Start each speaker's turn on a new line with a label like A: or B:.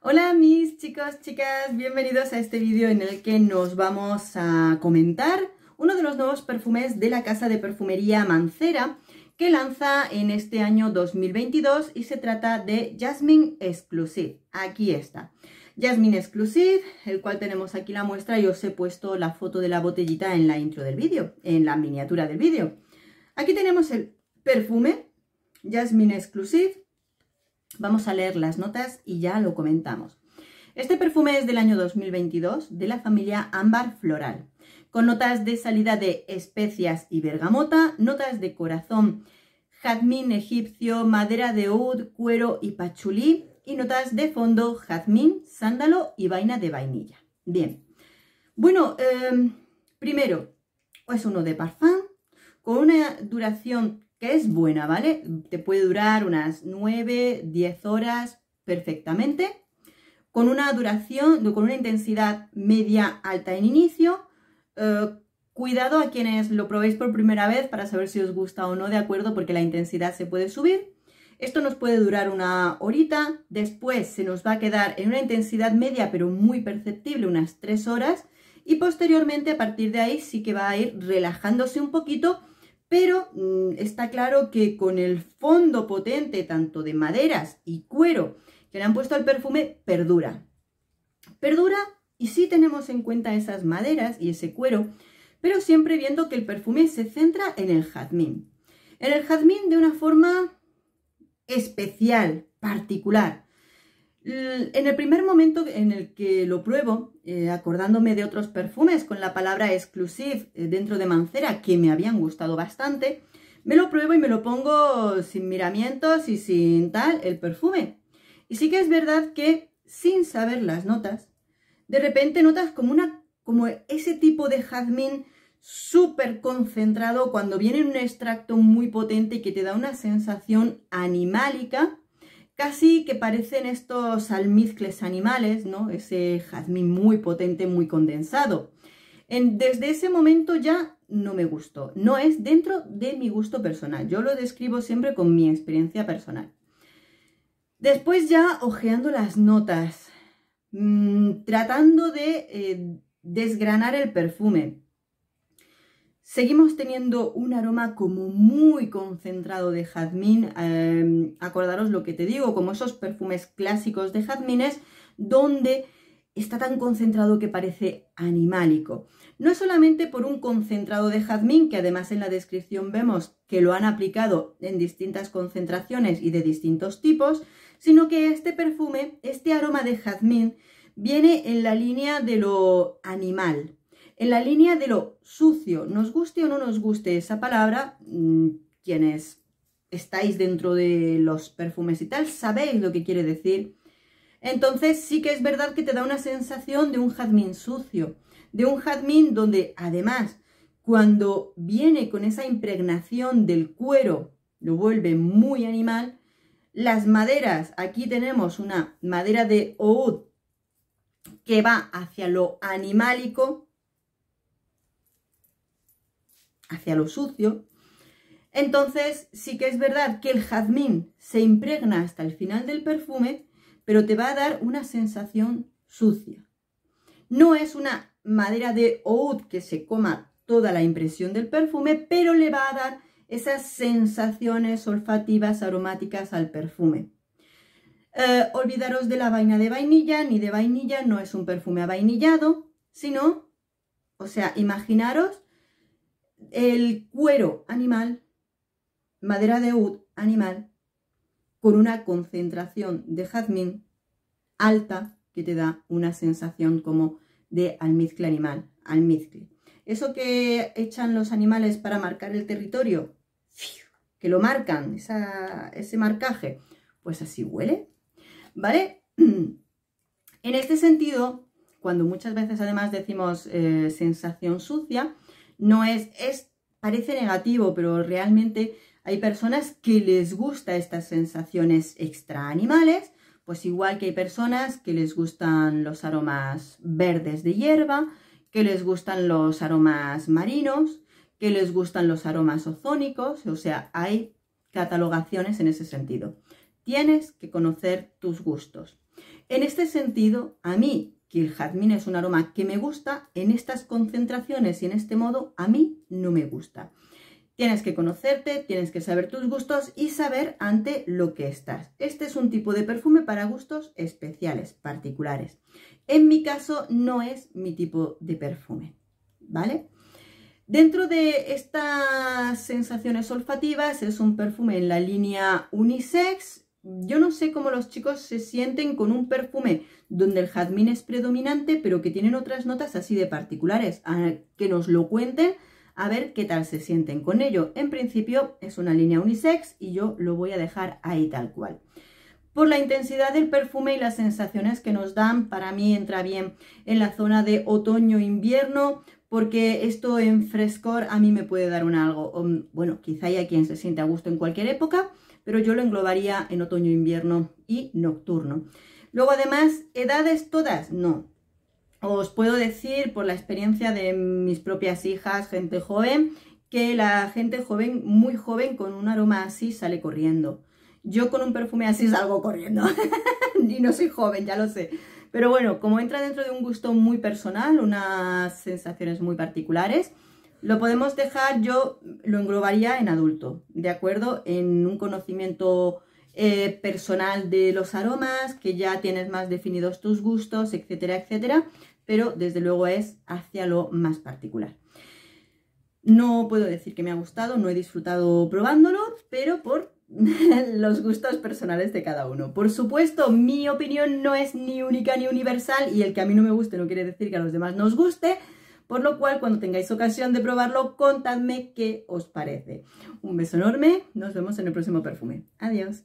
A: Hola mis chicos, chicas, bienvenidos a este vídeo en el que nos vamos a comentar uno de los nuevos perfumes de la casa de perfumería Mancera que lanza en este año 2022 y se trata de Jasmine Exclusive. Aquí está. Jasmine Exclusive, el cual tenemos aquí la muestra y os he puesto la foto de la botellita en la intro del vídeo, en la miniatura del vídeo. Aquí tenemos el perfume Jasmine Exclusive Vamos a leer las notas y ya lo comentamos. Este perfume es del año 2022 de la familia Ámbar Floral, con notas de salida de especias y bergamota, notas de corazón, jazmín egipcio, madera de oud, cuero y pachulí, y notas de fondo, jazmín, sándalo y vaina de vainilla. Bien, bueno, em, primero, es uno de parfum, con una duración que es buena, ¿vale? Te puede durar unas 9, 10 horas perfectamente, con una duración, con una intensidad media alta en inicio. Eh, cuidado a quienes lo probéis por primera vez para saber si os gusta o no, de acuerdo, porque la intensidad se puede subir. Esto nos puede durar una horita, después se nos va a quedar en una intensidad media pero muy perceptible, unas 3 horas, y posteriormente a partir de ahí sí que va a ir relajándose un poquito pero mm, está claro que con el fondo potente tanto de maderas y cuero que le han puesto al perfume, perdura. Perdura y sí tenemos en cuenta esas maderas y ese cuero, pero siempre viendo que el perfume se centra en el jazmín. En el jazmín de una forma especial, particular. Mm, en el primer momento en el que lo pruebo, eh, acordándome de otros perfumes con la palabra exclusive eh, dentro de Mancera, que me habían gustado bastante, me lo pruebo y me lo pongo sin miramientos y sin tal el perfume. Y sí que es verdad que, sin saber las notas, de repente notas como, como ese tipo de jazmín súper concentrado cuando viene un extracto muy potente y que te da una sensación animálica, Casi que parecen estos almizcles animales, ¿no? Ese jazmín muy potente, muy condensado. En, desde ese momento ya no me gustó. No es dentro de mi gusto personal. Yo lo describo siempre con mi experiencia personal. Después ya hojeando las notas, mm, tratando de eh, desgranar el perfume. Seguimos teniendo un aroma como muy concentrado de jazmín, em, acordaros lo que te digo, como esos perfumes clásicos de jazmines, donde está tan concentrado que parece animálico. No es solamente por un concentrado de jazmín, que además en la descripción vemos que lo han aplicado en distintas concentraciones y de distintos tipos, sino que este perfume, este aroma de jazmín, viene en la línea de lo animal, en la línea de lo sucio, nos guste o no nos guste esa palabra, mm, quienes estáis dentro de los perfumes y tal, sabéis lo que quiere decir. Entonces sí que es verdad que te da una sensación de un jazmín sucio, de un jazmín donde además cuando viene con esa impregnación del cuero, lo vuelve muy animal. Las maderas, aquí tenemos una madera de oud que va hacia lo animálico, hacia lo sucio. Entonces sí que es verdad que el jazmín se impregna hasta el final del perfume, pero te va a dar una sensación sucia. No es una madera de oud que se coma toda la impresión del perfume, pero le va a dar esas sensaciones olfativas aromáticas al perfume. Eh, olvidaros de la vaina de vainilla, ni de vainilla, no es un perfume avainillado, sino, o sea, imaginaros el cuero animal, madera de oud animal, con una concentración de jazmín alta que te da una sensación como de almizcle animal, almizcle. Eso que echan los animales para marcar el territorio, que lo marcan, ese marcaje, pues así huele, ¿vale? En este sentido, cuando muchas veces además decimos eh, sensación sucia, no es, es, parece negativo, pero realmente hay personas que les gusta estas sensaciones extra animales, pues igual que hay personas que les gustan los aromas verdes de hierba, que les gustan los aromas marinos, que les gustan los aromas ozónicos, o sea, hay catalogaciones en ese sentido. Tienes que conocer tus gustos. En este sentido, a mí que el jazmín es un aroma que me gusta, en estas concentraciones y en este modo a mí no me gusta. Tienes que conocerte, tienes que saber tus gustos y saber ante lo que estás. Este es un tipo de perfume para gustos especiales, particulares. En mi caso no es mi tipo de perfume, ¿vale? Dentro de estas sensaciones olfativas es un perfume en la línea unisex, yo no sé cómo los chicos se sienten con un perfume donde el jazmín es predominante, pero que tienen otras notas así de particulares. A que nos lo cuenten, a ver qué tal se sienten con ello. En principio es una línea unisex y yo lo voy a dejar ahí tal cual. Por la intensidad del perfume y las sensaciones que nos dan, para mí entra bien en la zona de otoño-invierno, porque esto en frescor a mí me puede dar un algo. Mm, bueno, quizá haya quien se siente a gusto en cualquier época, pero yo lo englobaría en otoño, invierno y nocturno. Luego, además, edades todas, no. Os puedo decir por la experiencia de mis propias hijas, gente joven, que la gente joven, muy joven, con un aroma así sale corriendo. Yo con un perfume así salgo corriendo. y no soy joven, ya lo sé. Pero bueno, como entra dentro de un gusto muy personal, unas sensaciones muy particulares, lo podemos dejar, yo lo englobaría en adulto, ¿de acuerdo? En un conocimiento eh, personal de los aromas, que ya tienes más definidos tus gustos, etcétera, etcétera, pero desde luego es hacia lo más particular. No puedo decir que me ha gustado, no he disfrutado probándolo, pero por los gustos personales de cada uno. Por supuesto, mi opinión no es ni única ni universal y el que a mí no me guste no quiere decir que a los demás nos os guste, por lo cual cuando tengáis ocasión de probarlo, contadme qué os parece. Un beso enorme, nos vemos en el próximo perfume. Adiós.